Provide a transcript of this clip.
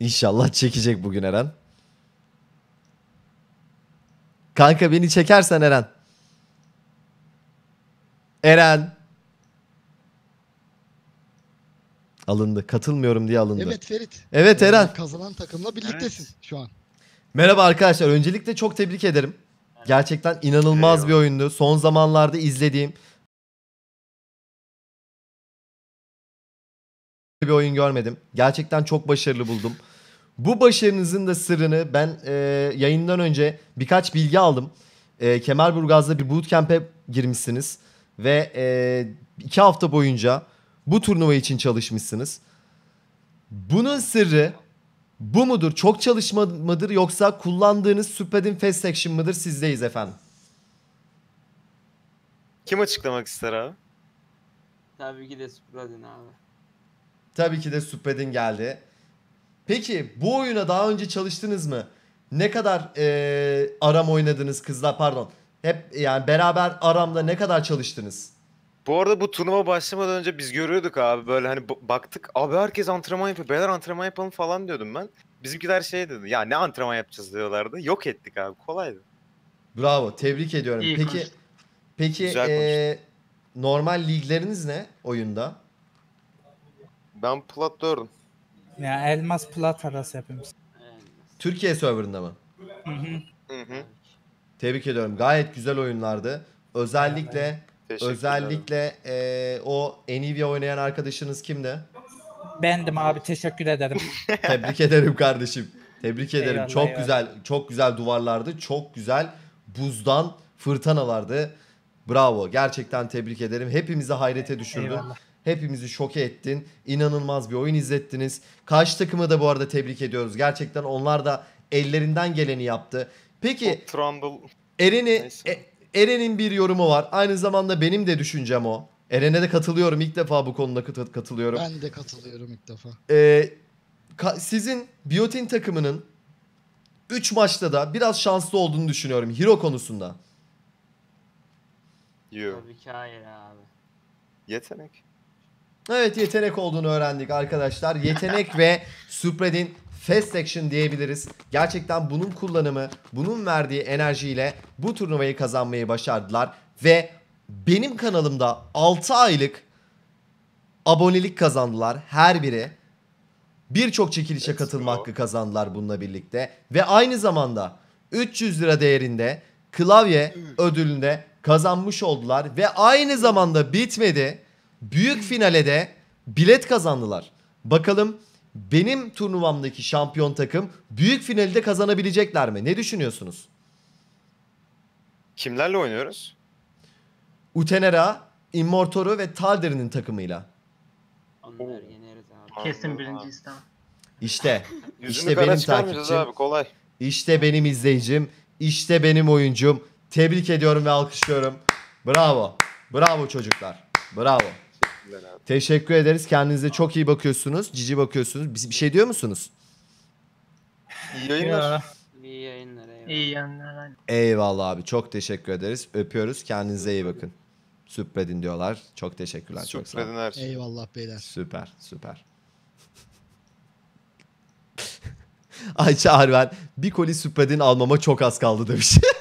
İnşallah çekecek bugün Eren. Kanka beni çekersen Eren. Eren. Alındı. Katılmıyorum diye alındı. Evet Ferit. Evet ee, Eren. Kazanan takımla birliktesin evet. şu an. Merhaba arkadaşlar. Öncelikle çok tebrik ederim. Gerçekten inanılmaz bir oyundu. Son zamanlarda izlediğim bir oyun görmedim. Gerçekten çok başarılı buldum. Bu başarınızın da sırrını ben e, yayından önce birkaç bilgi aldım. E, Kemerburgaz'da bir bootcamp'e girmişsiniz ve e, iki hafta boyunca bu turnuva için çalışmışsınız. Bunun sırrı bu mudur? Çok çalışma mıdır yoksa kullandığınız Süped'in fast action mıdır? Sizdeyiz efendim. Kim açıklamak ister abi? Tabii ki de Süped'in abi. Tabii ki de Süped'in geldi. Peki bu oyuna daha önce çalıştınız mı? Ne kadar e, aram oynadınız kızlar pardon. Hep yani beraber aramda ne kadar çalıştınız? Bu arada bu turnuva başlamadan önce biz görüyorduk abi böyle hani baktık abi herkes antrenman yapıyor. Beyler antrenman yapalım falan diyordum ben. Bizimkiler şey dedi ya ne antrenman yapacağız diyorlardı. Yok ettik abi kolaydı. Bravo tebrik ediyorum. İyi peki konuştum. peki e, normal ligleriniz ne oyunda? Ben plat 4'üm. Ya elmas plat arası hepimiz. Türkiye serverında mı? Hı hı. Tebrik ediyorum. Gayet güzel oyunlardı. Özellikle özellikle e, o Nvidia oynayan arkadaşınız kimdi? Bendim abi teşekkür ederim. Tebrik ederim kardeşim. Tebrik ederim. Eyvallah, çok eyvallah. güzel, çok güzel duvarlardı. Çok güzel buzdan fırtınalardı. Bravo. Gerçekten tebrik ederim. Hepimizi hayrete düşürdün. Eyvallah. Hepimizi şoke ettin. İnanılmaz bir oyun izlettiniz. Karşı takımı da bu arada tebrik ediyoruz. Gerçekten onlar da ellerinden geleni yaptı. Peki o e, Eren'in bir yorumu var. Aynı zamanda benim de düşüncem o. Eren'e de katılıyorum. İlk defa bu konuda kat- katılıyorum. Ben de katılıyorum ilk defa. Ee, ka- sizin Biotin takımının 3 maçta da biraz şanslı olduğunu düşünüyorum Hero konusunda. Yok. Tabii ki hayır abi. Yetenek. Evet yetenek olduğunu öğrendik arkadaşlar. Yetenek ve Supred'in Fast Action diyebiliriz. Gerçekten bunun kullanımı, bunun verdiği enerjiyle bu turnuvayı kazanmayı başardılar. Ve benim kanalımda 6 aylık abonelik kazandılar her biri. Birçok çekilişe katılma hakkı kazandılar bununla birlikte. Ve aynı zamanda 300 lira değerinde klavye ödülünde kazanmış oldular. Ve aynı zamanda bitmedi. Büyük finale de bilet kazandılar. Bakalım benim turnuvamdaki şampiyon takım büyük finalde kazanabilecekler mi? Ne düşünüyorsunuz? Kimlerle oynuyoruz? Utenera, Immortoru ve Talder'in takımıyla. Kesin birinci İşte. işte benim takipçim. Abi, kolay. İşte benim izleyicim. İşte benim oyuncum. Tebrik ediyorum ve alkışlıyorum. Bravo. Bravo çocuklar. Bravo. Teşekkür ederiz. Kendinize çok iyi bakıyorsunuz. Cici bakıyorsunuz. Bir, bir şey diyor musunuz? İyi yayınlar. İyi yayınlar. Eyvallah. İyi yayınlar. Eyvallah abi. Çok teşekkür ederiz. Öpüyoruz. Kendinize iyi bakın. Süpredin diyorlar. Çok teşekkürler. Süpredin her şey. Eyvallah beyler. Süper. Süper. Ayça Arven bir koli süpredin almama çok az kaldı demiş.